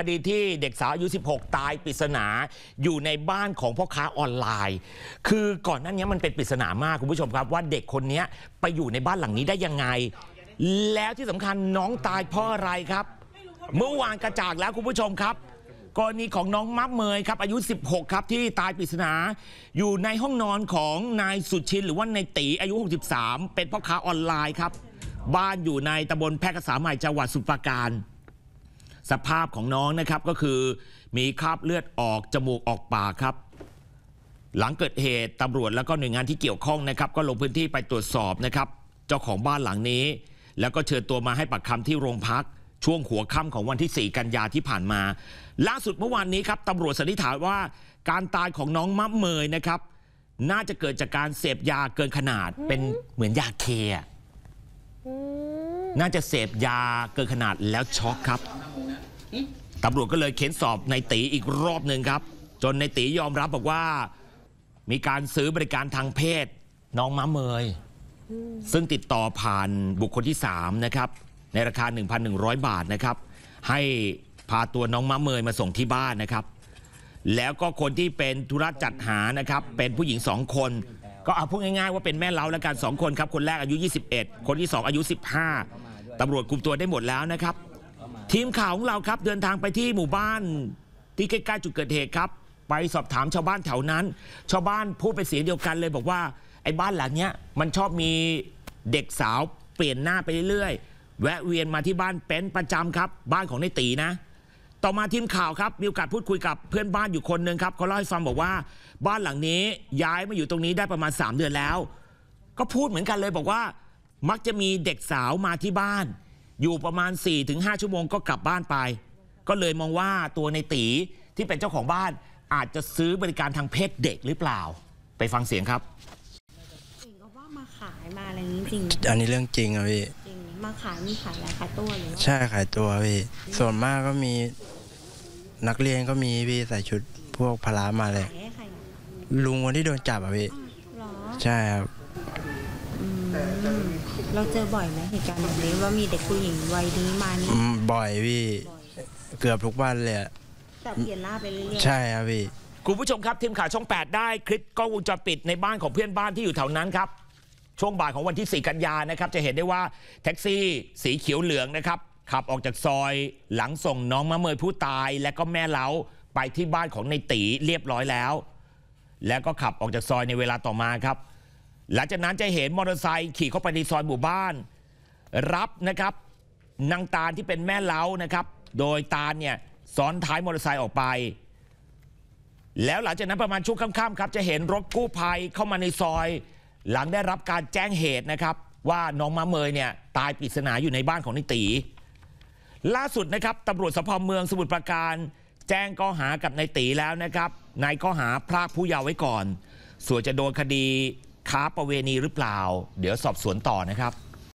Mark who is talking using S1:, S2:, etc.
S1: คดีที่เด็กสาวอายุ 16 ตายปริศนาอยู่ในบ้านของพ่อค้าออนไลน์ คือก่อนหน้านี้มันเป็นปริศนามากคุณผู้ชมครับ ว่าเด็กคนนี้ไปอยู่ในบ้านหลังนี้ได้ยังไง แล้วที่สำคัญน้องตายเพราะอะไรครับ เมื่อวานกระจากแล้วคุณผู้ชมครับ กรณีของน้องมัฟเมยครับ อายุ 16 ครับที่ตายปริศนา อยู่ในห้องนอนของนายสุชินหรือว่านายตีอายุ 63 เป็นพ่อค้าออนไลน์ครับ บ้านอยู่ในตำบลแพรกษาใหม่จังหวัดสุพรรณบุรสภาพของน้องนะครับก็คือมีคราบเลือดออกจมูกออกปากครับ หลังเกิดเหตุตำรวจแล้วก็หน่วยงานที่เกี่ยวข้องนะครับ ก็ลงพื้นที่ไปตรวจสอบนะครับ เจ้าของบ้านหลังนี้ แล้วก็เชิญตัวมาให้ปากคำที่โรงพักช่วงหัวค่ำของวันที่ 4 กันยาที่ผ่านมา ล่าสุดเมื่อวานนี้ครับตำรวจสันนิษฐานว่า การตายของน้องมะเมยนะครับ น่าจะเกิดจากการเสพยาเกินขนาดเป็นเหมือนยาเคน่าจะเสพยาเกินขนาดแล้วช็อกครับตำรวจก็เลยเค้นสอบในตีอีกรอบหนึ่งครับ จนในตียอมรับบอกว่ามีการซื้อบริการทางเพศ น้องมะเมย ซึ่งติดต่อผ่านบุคคลที่3นะครับในราคา 1,100 บาทนะครับ ให้พาตัวน้องมะเมยมาส่งที่บ้านนะครับ แล้วก็คนที่เป็นธุระจัดหานะครับ เป็นผู้หญิงสองคน ก็เอาพูดง่ายๆว่าเป็นแม่เล้าและการสองคนครับ คนแรกอายุ 21 คนที่ 2 อายุ 15ตำรวจคุมตัวได้หมดแล้วนะครับทีมข่าวของเราครับเดินทางไปที่หมู่บ้านที่ใกล้ๆจุดเกิดเหตุครับ ไปสอบถามชาวบ้านแถวนั้น ชาวบ้านพูดเป็นเสียงเดียวกันเลยบอกว่าไอ้บ้านหลังเนี้ย มันชอบมีเด็กสาวเปลี่ยนหน้าไปเรื่อยๆ แวะเวียนมาที่บ้านเป็นประจำครับบ้านของในตีนะ ต่อมาทีมข่าวครับมีโอกาสพูดคุยกับเพื่อนบ้านอยู่คนหนึ่งครับเขาเล่าให้ฟังบอกว่าบ้านหลังนี้ย้ายมาอยู่ตรงนี้ได้ประมาณ3เดือนแล้ว ก็พูดเหมือนกันเลยบอกว่า มักจะมีเด็กสาวมาที่บ้านอยู่ประมาณ4-5ชั่วโมงก็กลับบ้านไป ก็เลยมองว่าตัวในตีที่เป็นเจ้าของบ้าน อาจจะซื้อบริการทางเพศเด็กหรือเปล่าไปฟังเสียงครับก็ว่ามาขายมาอะไรนี้จริงอันนี้เรื่องจริงอะพี่จริงมาขายมีขายอะไรขายตัวหรือใช่ขายตัวพี่ส่วนมากก็มีนักเรียนก็มีพี่ใส่ชุดพวกพลามาเลยลุงคนที่โดนจับอะพี่ใช่ครับเราเจอบ่อยไหมเหตุการณ์แบบนี้ว่ามีเด็กผู้หญิงวัยนี้มานี่บ่อยพี่เกือบทุกวันเลยแต่เปลี่ยนหน้าไปเรื่อยใช่ครับพี่คุณผู้ชมครับทีมข่าวช่อง 8 ได้คลิปกล้องวงจรปิดในบ้านของเพื่อนบ้านที่อยู่แถวนั้นครับช่วงบ่ายของวันที่ 4 กันยานะครับ จะเห็นได้ว่าแท็กซี่สีเขียวเหลืองนะครับขับออกจากซอยหลังส่งน้องมะเมยผู้ตายและก็แม่เล้าไปที่บ้านของในตีเรียบร้อยแล้ว แล้วก็ขับออกจากซอยในเวลาต่อมาครับหลังจากนั้นจะเห็นมอเตอร์ไซค์ขี่เข้าไปในซอย หมู่บ้าน รับนะครับนางตาลที่เป็นแม่เล้านะครับโดยตาลเนี่ยซ้อนท้ายมอเตอร์ไซค์ออกไป แล้วหลังจากนั้นประมาณช่วงค่ำๆครับจะเห็นรถกู้ภัยเข้ามาในซอย หลังได้รับการแจ้งเหตุนะครับ ว่าน้องมะเมยเนี่ยตายปริศนาอยู่ในบ้านของนิตีล่าสุดนะครับตำรวจสพเมืองสมุทรปราการ แจ้งข้อหากับนายตีแล้วนะครับนายข้อหาพรากผู้เยาว์ไว้ก่อนส่วนจะโดนคดีค้าประเวณีหรือเปล่า เดี๋ยวสอบสวนต่อนะครับ